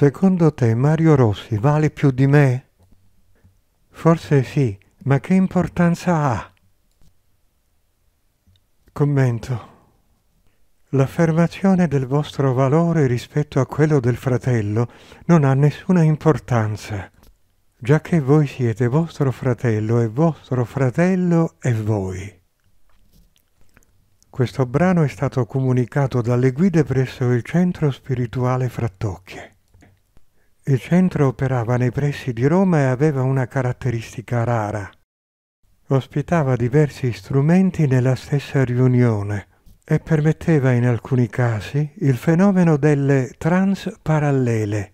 Secondo te Mario Rossi vale più di me? Forse sì, ma che importanza ha? Commento. L'affermazione del vostro valore rispetto a quello del fratello non ha nessuna importanza, giacché voi siete vostro fratello e vostro fratello è voi. Questo brano è stato comunicato dalle guide presso il Centro Spirituale Frattocchie. Il centro operava nei pressi di Roma e aveva una caratteristica rara. Ospitava diversi strumenti nella stessa riunione e permetteva in alcuni casi il fenomeno delle trans parallele,